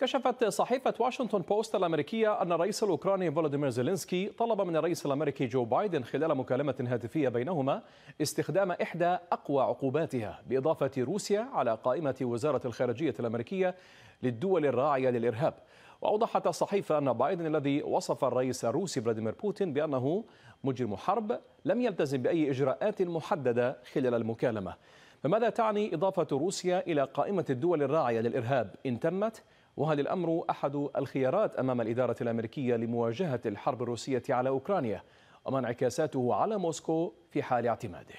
كشفت صحيفة واشنطن بوست الأمريكية أن الرئيس الأوكراني فولاديمير زيلينسكي طلب من الرئيس الأمريكي جو بايدن خلال مكالمة هاتفية بينهما استخدام إحدى أقوى عقوباتها بإضافة روسيا على قائمة وزارة الخارجية الأمريكية للدول الراعية للإرهاب وأوضحت الصحيفة أن بايدن الذي وصف الرئيس الروسي فلاديمير بوتين بأنه مجرم حرب لم يلتزم بأي إجراءات محددة خلال المكالمة فماذا تعني إضافة روسيا إلى قائمة الدول الراعية للإرهاب إن تمت؟ وهل الأمر أحد الخيارات أمام الإدارة الأمريكية لمواجهة الحرب الروسية على أوكرانيا وما انعكاساته على موسكو في حال اعتماده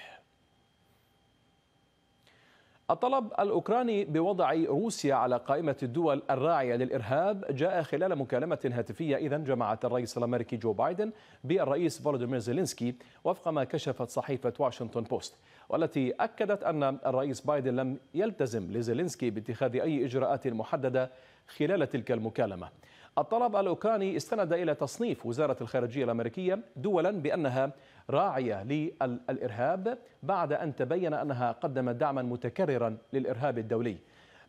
الطلب الأوكراني بوضع روسيا على قائمة الدول الراعية للإرهاب جاء خلال مكالمة هاتفية إذا جمعت الرئيس الأمريكي جو بايدن بالرئيس فولوديمير زيلينسكي وفق ما كشفت صحيفة واشنطن بوست والتي أكدت أن الرئيس بايدن لم يلتزم لزيلينسكي باتخاذ أي إجراءات محددة خلال تلك المكالمة الطلب الأوكراني استند إلى تصنيف وزارة الخارجية الأمريكية دولا بأنها راعية للإرهاب بعد أن تبين أنها قدمت دعما متكررا للإرهاب الدولي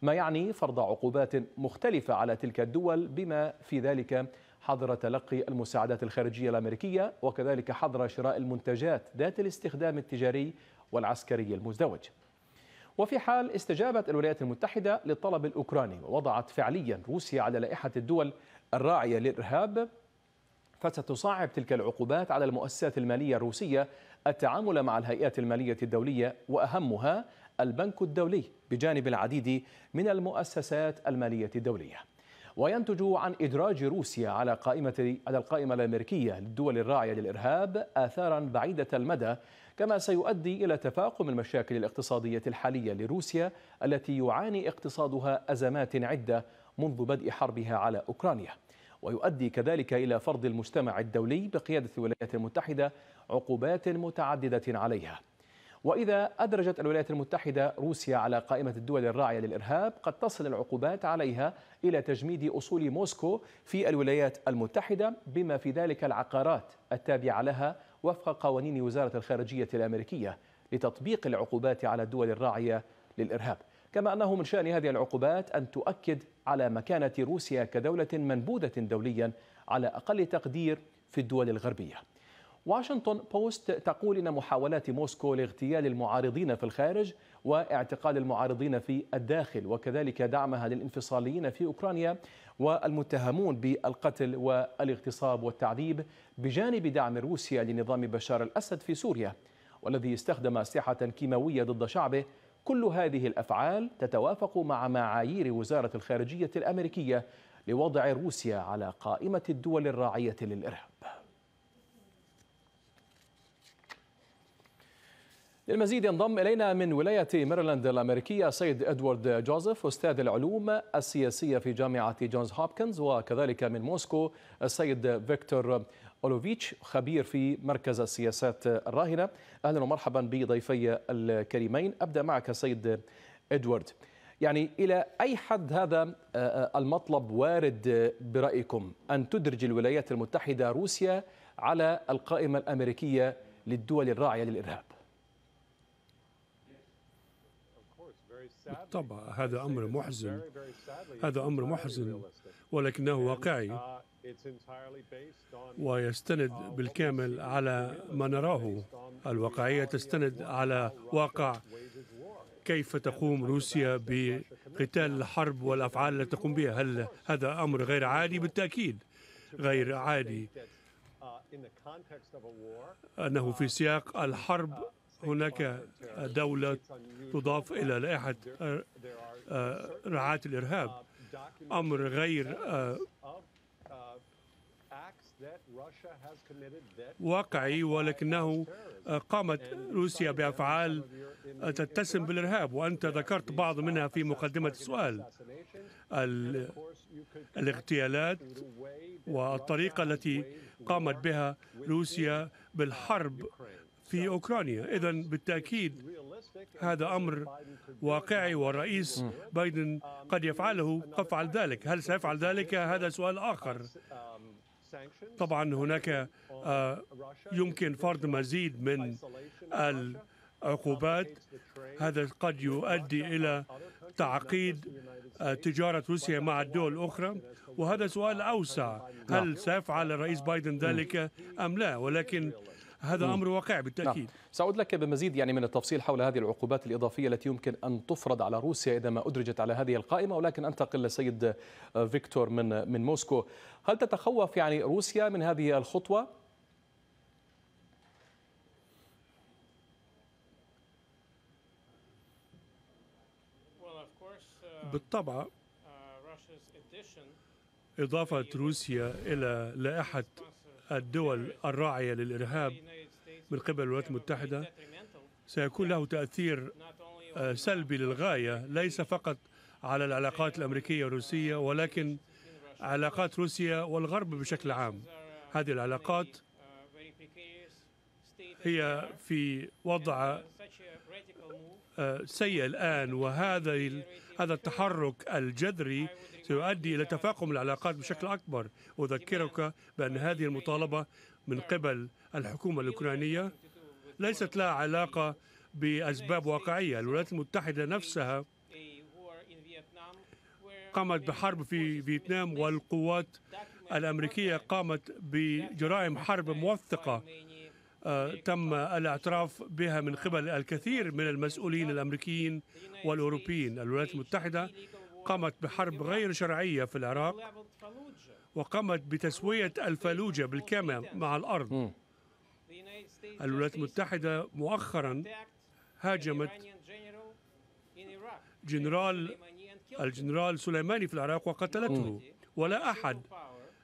ما يعني فرض عقوبات مختلفة على تلك الدول بما في ذلك حظر تلقي المساعدات الخارجية الأمريكية وكذلك حظر شراء المنتجات ذات الاستخدام التجاري والعسكري المزدوج وفي حال استجابت الولايات المتحدة للطلب الأوكراني ووضعت فعليا روسيا على لائحة الدول الراعية للإرهاب فستصعب تلك العقوبات على المؤسسات المالية الروسية التعامل مع الهيئات المالية الدولية وأهمها البنك الدولي بجانب العديد من المؤسسات المالية الدولية وينتج عن إدراج روسيا على قائمة على القائمة الأمريكية للدول الراعية للإرهاب آثارا بعيدة المدى كما سيؤدي إلى تفاقم المشاكل الاقتصادية الحالية لروسيا التي يعاني اقتصادها أزمات عدة منذ بدء حربها على أوكرانيا ويؤدي كذلك إلى فرض المجتمع الدولي بقيادة الولايات المتحدة عقوبات متعددة عليها وإذا أدرجت الولايات المتحدة روسيا على قائمة الدول الراعية للإرهاب قد تصل العقوبات عليها إلى تجميد أصول موسكو في الولايات المتحدة بما في ذلك العقارات التابعة لها وفق قوانين وزارة الخارجية الأمريكية لتطبيق العقوبات على الدول الراعية للإرهاب كما أنه من شأن هذه العقوبات أن تؤكد على مكانة روسيا كدولة منبوذة دوليا على أقل تقدير في الدول الغربية واشنطن بوست تقول إن محاولات موسكو لاغتيال المعارضين في الخارج واعتقال المعارضين في الداخل وكذلك دعمها للانفصاليين في أوكرانيا والمتهمون بالقتل والاغتصاب والتعذيب بجانب دعم روسيا لنظام بشار الأسد في سوريا والذي استخدم أسلحة كيماوية ضد شعبه كل هذه الأفعال تتوافق مع معايير وزارة الخارجية الأمريكية لوضع روسيا على قائمة الدول الراعية للإرهاب للمزيد ينضم إلينا من ولاية ميريلاند الأمريكية سيد إدوارد جوزيف أستاذ العلوم السياسية في جامعة جونز هوبكنز وكذلك من موسكو السيد فيكتور أولوفيتش خبير في مركز السياسات الراهنة أهلا ومرحبا بضيفي الكريمين أبدأ معك سيد إدوارد يعني إلى أي حد هذا آه، المطلب وارد برأيكم أن تدرج الولايات المتحدة روسيا على القائمة الأمريكية للدول الراعية للإرهاب بالطبع هذا أمر محزن هذا أمر محزن ولكنه واقعي ويستند بالكامل على ما نراه الواقعية تستند على واقع كيف تقوم روسيا بقتال الحرب والأفعال التي تقوم بها هل هذا أمر غير عادي بالتأكيد غير عادي أنه في سياق الحرب هناك دولة تضاف إلى لائحة رعاة الإرهاب أمر غير آه، واقعي ولكنه آه، قامت روسيا بأفعال تتسم بالإرهاب وأنت ذكرت بعض منها في مقدمة السؤال الاغتيالات والطريقة التي قامت بها روسيا بالحرب في أوكرانيا إذا بالتأكيد هذا أمر واقعي والرئيس بايدن قد يفعله قد فعل ذلك هل سيفعل ذلك هذا سؤال آخر طبعا هناك آه، يمكن فرض مزيد من العقوبات هذا قد يؤدي إلى تعقيد آه، تجارة روسيا مع الدول الأخرى وهذا سؤال أوسع هل نعم. سيفعل الرئيس بايدن ذلك أم لا ولكن هذا أمر واقع بالتأكيد نعم. سأعود لك بمزيد يعني من التفصيل حول هذه العقوبات الإضافية التي يمكن أن تفرض على روسيا إذا ما أدرجت على هذه القائمة ولكن أنتقل للسيد آه، فيكتور من من موسكو هل تتخوف يعني روسيا من هذه الخطوة بالطبع uh, uh, إضافة روسيا إلى لائحة الدول الراعية للإرهاب من قبل الولايات المتحدة سيكون له تأثير آه، سلبي للغاية ليس فقط على العلاقات الأمريكية والروسية ولكن علاقات روسيا والغرب بشكل عام هذه العلاقات هي في وضع سيء الآن وهذا هذا التحرك الجذري سيؤدي إلى تفاقم العلاقات بشكل أكبر أذكرك بأن هذه المطالبة من قبل الحكومة الأوكرانية ليست لها علاقة بأسباب واقعية الولايات المتحدة نفسها قامت بحرب في فيتنام والقوات الأمريكية قامت بجرائم حرب موثقة تم الاعتراف بها من قبل الكثير من المسؤولين الامريكيين والاوروبيين الولايات المتحده قامت بحرب غير شرعيه في العراق وقامت بتسويه الفلوجه بالكامل مع الارض الولايات المتحده مؤخرا هاجمت جنرال الجنرال سليماني في العراق وقتلته ولا احد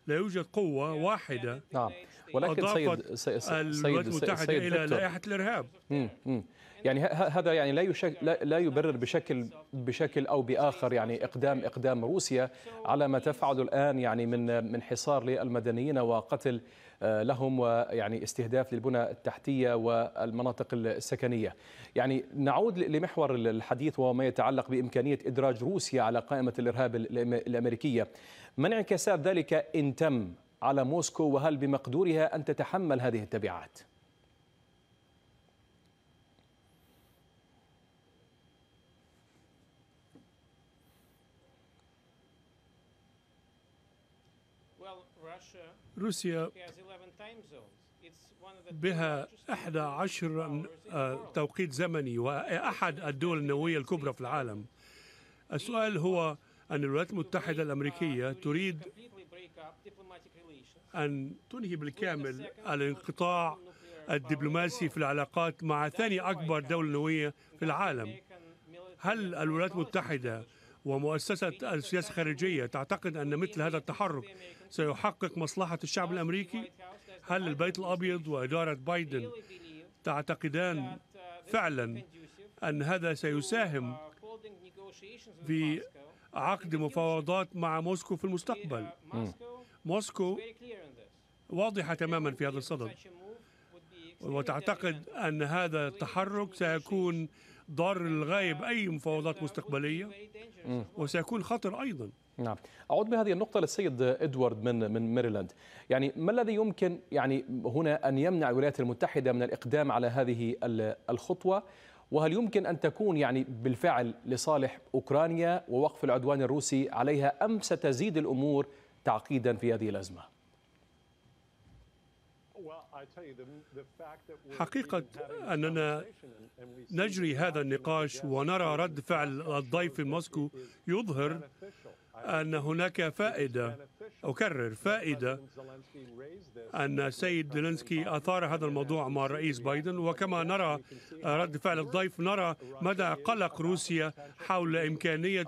لا يوجد قوه واحده نعم. ولكن سيد سيد الولايات المتحدة سيد إلى لائحة الإرهاب مم. مم. يعني هذا يعني لا لا, لا يبرر بشكل بشكل او باخر يعني اقدام اقدام روسيا على ما تفعل الان يعني من من حصار للمدنيين وقتل آه، لهم ويعني استهداف للبنى التحتيه والمناطق السكنيه. يعني نعود لمحور الحديث وما يتعلق بامكانيه ادراج روسيا على قائمه الارهاب الامريكيه. ما انعكاسات ذلك ان تم على موسكو وهل بمقدورها أن تتحمل هذه التبعات؟ روسيا بها 11 آه، توقيت زمني وأحد الدول النووية الكبرى في العالم السؤال هو أن الولايات المتحدة الأمريكية تريد أن تنهي بالكامل الانقطاع الدبلوماسي في العلاقات مع ثاني أكبر دولة نووية في العالم هل الولايات المتحدة ومؤسسة السياسة الخارجية تعتقد أن مثل هذا التحرك سيحقق مصلحة الشعب الأمريكي؟ هل البيت الأبيض وإدارة بايدن تعتقدان uh, فعلا أن هذا uh, سيساهم في عقد مفاوضات مع موسكو في المستقبل؟ uh, موسكو واضحة تماما في هذا الصدد وتعتقد أن هذا التحرك سيكون ضار للغاية بأي مفاوضات مستقبلية وسيكون خطر أيضا نعم أعود بهذه النقطة للسيد إدوارد من من ميريلاند يعني ما الذي يمكن يعني هنا أن يمنع الولايات المتحدة من الإقدام على هذه الخطوة وهل يمكن أن تكون يعني بالفعل لصالح أوكرانيا ووقف العدوان الروسي عليها أم ستزيد الأمور تعقيدا في هذه الأزمة؟ حقيقة أننا نجري هذا النقاش ونرى رد فعل الضيف في موسكو يظهر أن هناك فائدة أكرر فائدة أن السيد زيلينسكي أثار هذا الموضوع مع الرئيس بايدن وكما نرى رد فعل الضيف نرى مدى قلق روسيا حول إمكانية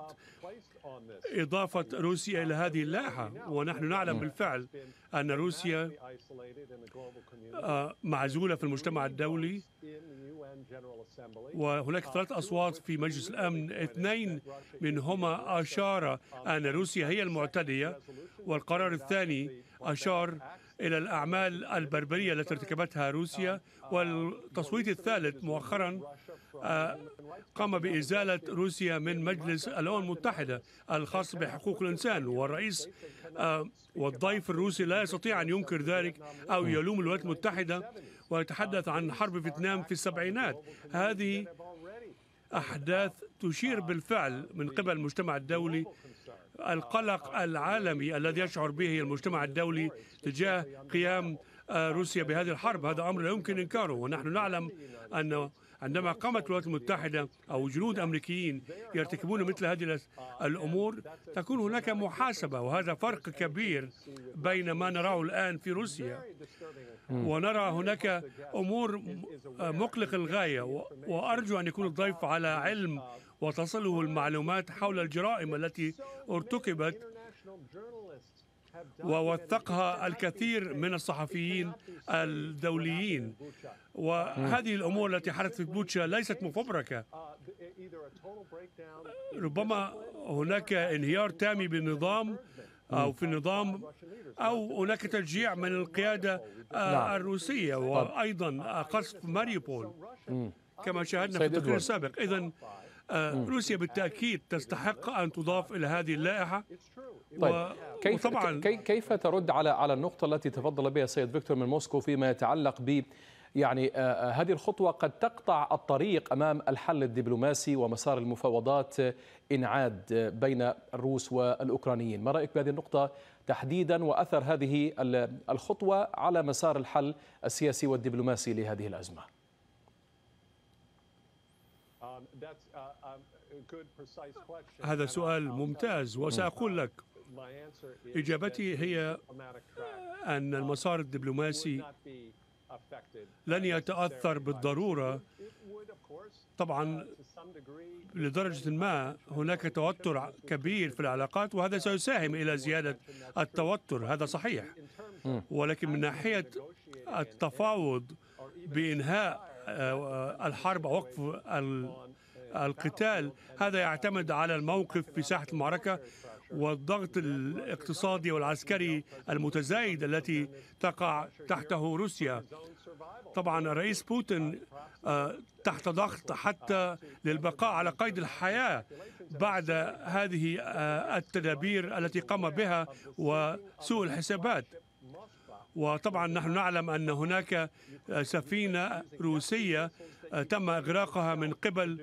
إضافة روسيا إلى هذه اللائحة ونحن نعلم نعم. بالفعل أن روسيا آه، معزولة في المجتمع الدولي وهناك ثلاث أصوات في مجلس الأمن اثنين منهما أشار أن روسيا هي المعتدية والقرار الثاني أشار إلى الأعمال البربرية التي ارتكبتها روسيا والتصويت الثالث مؤخرا قام بإزالة روسيا من مجلس الأمم المتحدة الخاص بحقوق الإنسان والرئيس آه، والضيف الروسي لا يستطيع أن ينكر ذلك أو يلوم الولايات المتحدة ويتحدث عن حرب فيتنام في السبعينات هذه أحداث تشير بالفعل من قبل المجتمع الدولي القلق العالمي الذي يشعر به المجتمع الدولي تجاه قيام آه، روسيا بهذه الحرب هذا أمر لا يمكن إنكاره ونحن نعلم أن عندما قامت الولايات المتحدة أو جنود أمريكيين يرتكبون مثل هذه الأمور تكون هناك محاسبة وهذا فرق كبير بين ما نراه الآن في روسيا ونرى هناك أمور مقلق الغاية وأرجو أن يكون الضيف على علم وتصله المعلومات حول الجرائم التي ارتكبت ووثقها الكثير من الصحفيين الدوليين وهذه الامور التي حدثت في بوتشا ليست مفبركه ربما هناك انهيار تامي بالنظام او في النظام او هناك تشجيع من القياده نعم. الروسيه وايضا قصف ماريوبول كما شاهدنا في التقرير السابق اذا آه، روسيا بالتاكيد تستحق ان تضاف الى هذه اللائحه طيب كيف وطبعا كيف ترد على على النقطه التي تفضل بها السيد فيكتور من موسكو فيما يتعلق ب يعني آه، آه، هذه الخطوه قد تقطع الطريق امام الحل الدبلوماسي ومسار المفاوضات آه، انعاد بين الروس والاوكرانيين، ما رايك بهذه النقطه تحديدا واثر هذه الخطوه على مسار الحل السياسي والدبلوماسي لهذه الازمه؟ um, uh, um, هذا سؤال ممتاز وساقول لك إجابتي هي أن uh, المسار الدبلوماسي لن يتأثر بالضرورة طبعا uh, لدرجة ما هناك توتر كبير في العلاقات وهذا سيساهم إلى زيادة التوتر هذا صحيح ولكن من ناحية التفاوض بإنهاء آه، آه، الحرب أو وقف uh, القتال هذا يعتمد على الموقف في ساحة المعركة والضغط الاقتصادي والعسكري المتزايد التي تقع تحته روسيا طبعا الرئيس بوتين آه، تحت ضغط حتى للبقاء على قيد الحياة بعد هذه آه، التدابير التي قام بها وسوء الحسابات وطبعا نحن نعلم ان هناك آه، سفينه روسيه تم اغراقها من قبل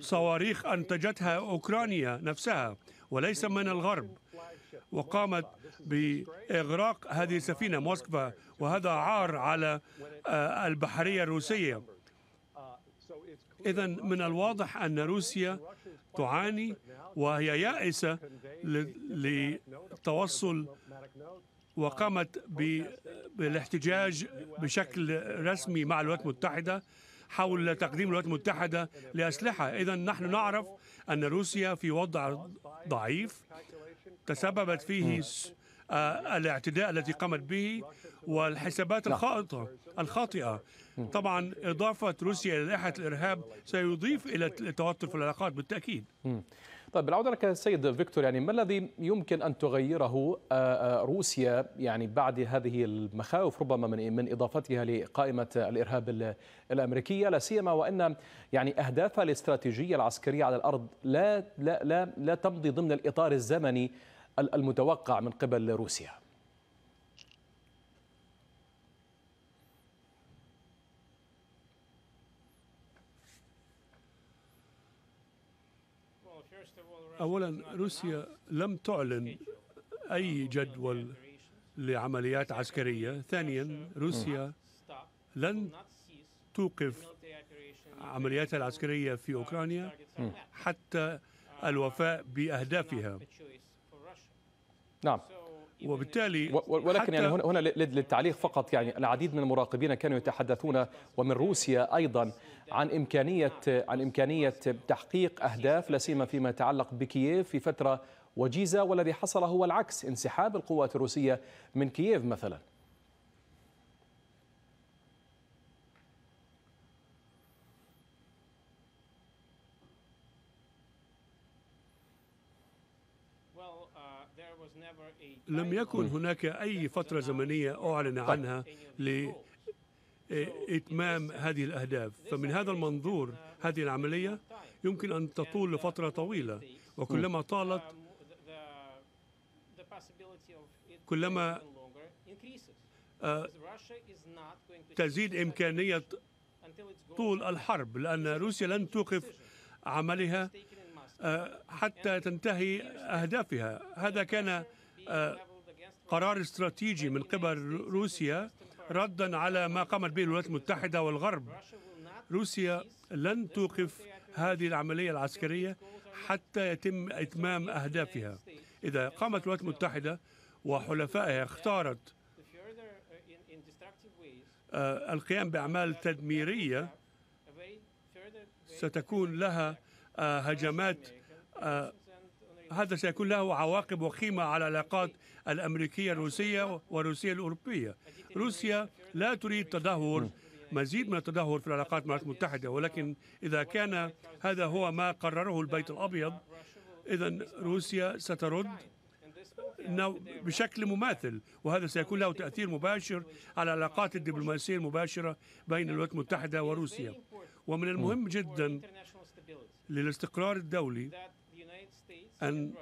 صواريخ أنتجتها أوكرانيا نفسها وليس من الغرب وقامت بإغراق هذه السفينة موسكفا وهذا عار على آه، البحرية الروسية إذا من الواضح أن روسيا تعاني وهي يائسة للتوصل وقامت بالاحتجاج بشكل رسمي مع الولايات المتحدة حول تقديم الولايات المتحدة لأسلحة إذا نحن نعرف أن روسيا في وضع ضعيف تسببت فيه آه، الاعتداء التي قامت به والحسابات نعم. الخاطئة الخاطئة طبعا إضافة روسيا إلى لائحة الإرهاب سيضيف إلى التوتر في العلاقات بالتأكيد طيب بالعودة لك السيد فيكتور يعني ما الذي يمكن أن تغيره آه، آه، روسيا يعني بعد هذه المخاوف ربما من من إضافتها لقائمة الإرهاب الأمريكية لا سيما وأن يعني أهدافها الاستراتيجية العسكرية على الأرض لا لا لا, لا تمضي ضمن الإطار الزمني المتوقع من قبل روسيا اولا روسيا لم تعلن اي جدول لعمليات عسكريه ثانيا روسيا لن توقف عملياتها العسكريه في اوكرانيا حتى الوفاء باهدافها نعم وبالتالي ولكن يعني هنا للتعليق فقط يعني العديد من المراقبين كانوا يتحدثون ومن روسيا ايضا عن امكانيه عن امكانيه تحقيق اهداف لا سيما فيما يتعلق بكييف في فتره وجيزه والذي حصل هو العكس انسحاب القوات الروسيه من كييف مثلا لم يكن هناك أي فترة زمنية أعلن عنها لإتمام هذه الأهداف فمن هذا المنظور هذه العملية يمكن أن تطول لفترة طويلة وكلما طالت كلما آه، تزيد إمكانية طول الحرب لأن روسيا لن توقف عملها آه، حتى تنتهي أهدافها هذا كان آه، قرار استراتيجي من قبل روسيا ردا على ما قامت به الولايات المتحدة والغرب روسيا لن توقف هذه العملية العسكرية حتى يتم إتمام أهدافها إذا قامت الولايات المتحدة وحلفائها اختارت آه، القيام بأعمال تدميرية ستكون لها آه، هجمات هذا سيكون له عواقب وخيمة على العلاقات الأمريكية الروسية والروسية الأوروبية روسيا لا تريد تدهور مزيد من التدهور في العلاقات مع الولايات المتحدة ولكن إذا كان هذا هو ما قرره البيت الأبيض إذا روسيا سترد بشكل مماثل وهذا سيكون له تأثير مباشر على العلاقات الدبلوماسية المباشرة بين الولايات المتحدة وروسيا ومن المهم جدا للاستقرار الدولي أن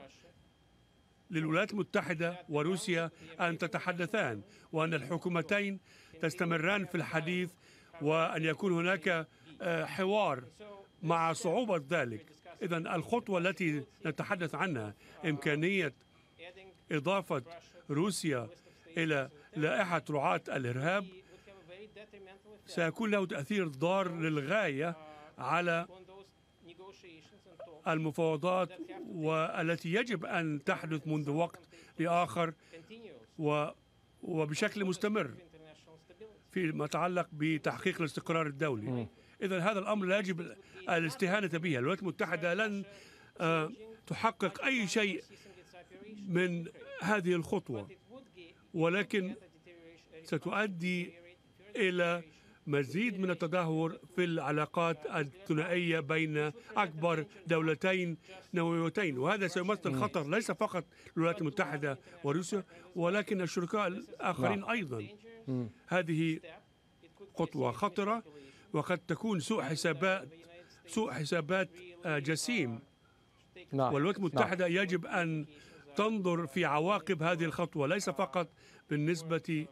للولايات المتحدة وروسيا أن تتحدثان وأن الحكومتين تستمران في الحديث وأن يكون هناك آه، حوار مع صعوبة ذلك إذا الخطوة التي نتحدث عنها إمكانية إضافة روسيا إلى لائحة رعاة الإرهاب سيكون له تأثير ضار للغاية على المفاوضات والتي يجب أن تحدث منذ وقت لآخر وبشكل مستمر فيما يتعلق بتحقيق الاستقرار الدولي إذا هذا الأمر لا يجب الاستهانة به الولايات المتحدة لن آه، تحقق أي شيء من هذه الخطوة ولكن ستؤدي إلى مزيد من التدهور في العلاقات الثنائية بين أكبر دولتين نوويتين وهذا سيمثل خطر ليس فقط الولايات المتحدة وروسيا ولكن الشركاء الآخرين نعم. أيضا هذه خطوة خطرة وقد تكون سوء حسابات سوء حسابات آه، جسيم نعم. والولايات نعم. المتحدة يجب أن تنظر في عواقب هذه الخطوة ليس فقط بالنسبة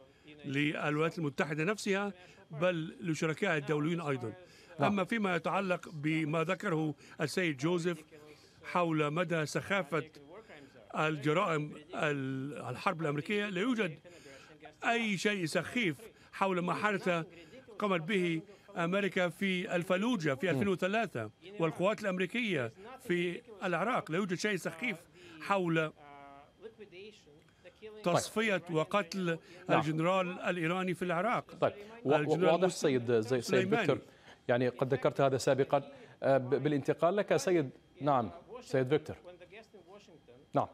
للولايات المتحدة نفسها بل لشركائها الدوليين أيضا نعم. أما فيما يتعلق بما ذكره السيد جوزيف حول مدى سخافة الجرائم الحرب الأمريكية لا يوجد أي شيء سخيف حول ما حدث قامت به أمريكا في الفلوجة في 2003 نعم. والقوات الأمريكية في العراق لا يوجد شيء سخيف حول طيب. تصفية وقتل نعم. الجنرال الإيراني في العراق طيب واضح سيد سيد فيكتور يعني قد ذكرت هذا سابقا آه، بالانتقال لك سيد نعم سيد فيكتور نعم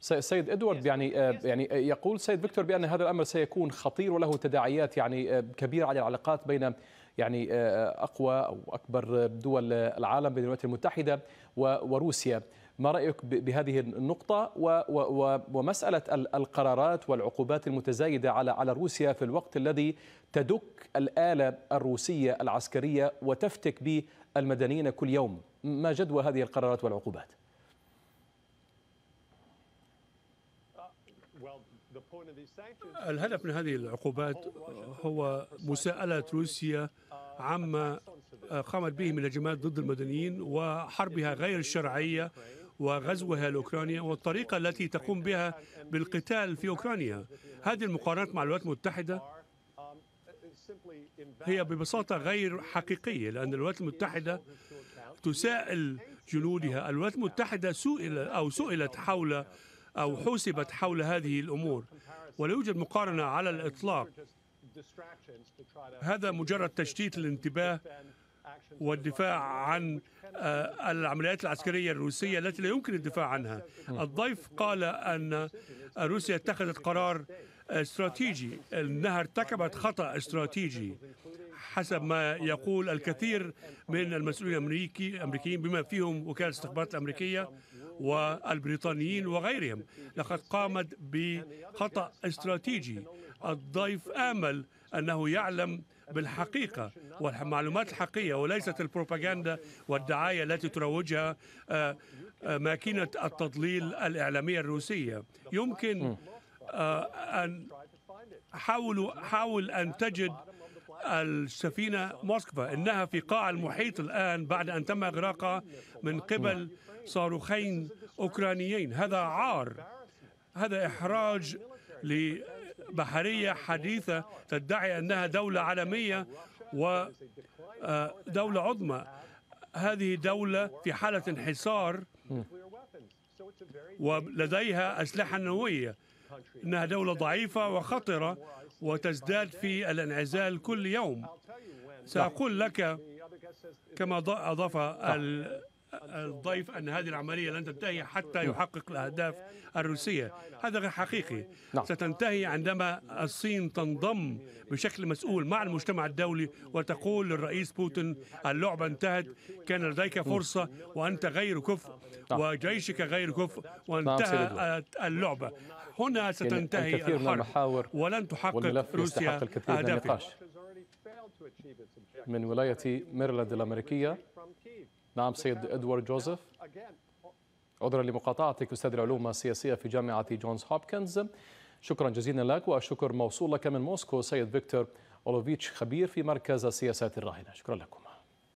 سيد ادوارد يعني آه، يعني آه، يقول سيد فيكتور بان هذا الامر سيكون خطير وله تداعيات يعني كبيره على العلاقات بين يعني اقوى او اكبر دول العالم بين الولايات المتحده وروسيا ما رأيك بهذه النقطة ومسألة القرارات والعقوبات المتزايدة على على روسيا في الوقت الذي تدك الآلة الروسية العسكرية وتفتك بالمدنيين كل يوم ما جدوى هذه القرارات والعقوبات؟ الهدف من هذه العقوبات هو مساءلة روسيا عما قامت به من هجمات ضد المدنيين وحربها غير الشرعية وغزوها لاوكرانيا والطريقه التي تقوم بها بالقتال في اوكرانيا هذه المقارنات مع الولايات المتحده هي ببساطه غير حقيقيه لان الولايات المتحده تساءل جنودها الولايات المتحده سئل او سئلت حول او حوسبت حول هذه الامور ولا يوجد مقارنه على الاطلاق هذا مجرد تشتيت الانتباه والدفاع عن آه، العمليات العسكرية الروسية التي لا يمكن الدفاع عنها الضيف قال أن روسيا اتخذت قرار استراتيجي انها ارتكبت خطا استراتيجي حسب ما يقول الكثير من المسؤولين الامريكي الامريكيين بما فيهم وكاله الاستخبارات الامريكيه والبريطانيين وغيرهم لقد قامت بخطا استراتيجي الضيف امل انه يعلم بالحقيقة والمعلومات الحقيقية وليست البروباغندا والدعاية التي تروجها آه، آه، ماكينة التضليل الإعلامية الروسية يمكن آه، أن حاولوا حاول أن تجد السفينة موسكفا إنها في قاع المحيط الآن بعد أن تم إغراقها من قبل صاروخين أوكرانيين هذا عار هذا إحراج ل بحرية حديثة تدعي أنها دولة عالمية ودولة آه، عظمى هذه دولة في حالة انحسار ولديها أسلحة نووية إنها دولة ضعيفة وخطرة وتزداد في الانعزال كل يوم سأقول لك كما أضاف الضيف أن هذه العملية لن تنتهي حتى يحقق الأهداف الروسية هذا غير حقيقي نعم. ستنتهي عندما الصين تنضم بشكل مسؤول مع المجتمع الدولي وتقول للرئيس بوتين اللعبة انتهت كان لديك فرصة وأنت غير كفء نعم. وجيشك غير كفء نعم، وانتهى اللعبة هنا يعني ستنتهي الحرب ولن تحقق روسيا أهدافها من ولاية ميرلاند الأمريكية نعم سيد إدوارد جوزيف عذرا لمقاطعتك أستاذ العلوم السياسية في جامعة جونز هوبكنز شكرا جزيلا لك والشكر موصول لك من موسكو سيد فيكتور أولوفيتش خبير في مركز السياسات الراهنة شكرا لكم